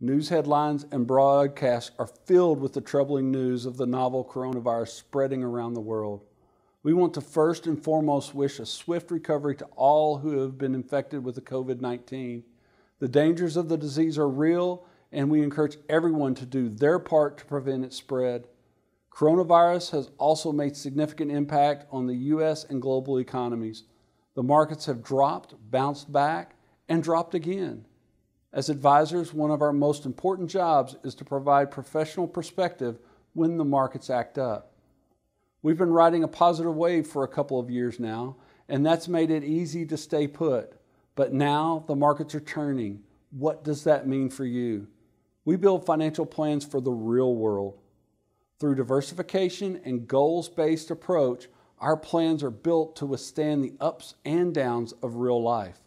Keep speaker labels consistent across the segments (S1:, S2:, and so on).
S1: News headlines and broadcasts are filled with the troubling news of the novel coronavirus spreading around the world. We want to first and foremost wish a swift recovery to all who have been infected with the COVID 19. The dangers of the disease are real, and we encourage everyone to do their part to prevent its spread. Coronavirus has also made significant impact on the US and global economies. The markets have dropped, bounced back, and dropped again. As advisors, one of our most important jobs is to provide professional perspective when the markets act up. We've been riding a positive wave for a couple of years now, and that's made it easy to stay put. But now the markets are turning. What does that mean for you? We build financial plans for the real world. Through diversification and goals based approach, our plans are built to withstand the ups and downs of real life.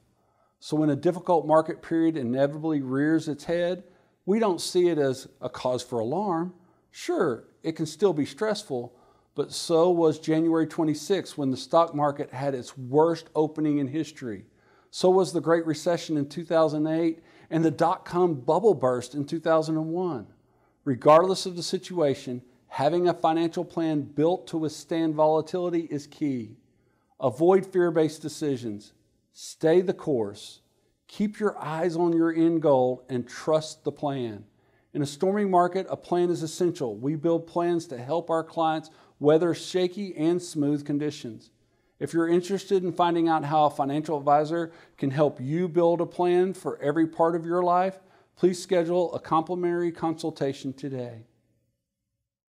S1: So when a difficult market period inevitably rears its head, we don't see it as a cause for alarm. Sure, it can still be stressful, but so was January 26 when the stock market had its worst opening in history. So was the Great Recession in 2008 and the dot com bubble burst in 2001. Regardless of the situation, having a financial plan built to withstand volatility is key. Avoid fear based decisions, stay the course, Keep your eyes on your end goal and trust the plan. In a stormy market, a plan is essential. We build plans to help our clients weather shaky and smooth conditions. If you're interested in finding out how a financial advisor can help you build a plan for every part of your life, please schedule a complimentary consultation today.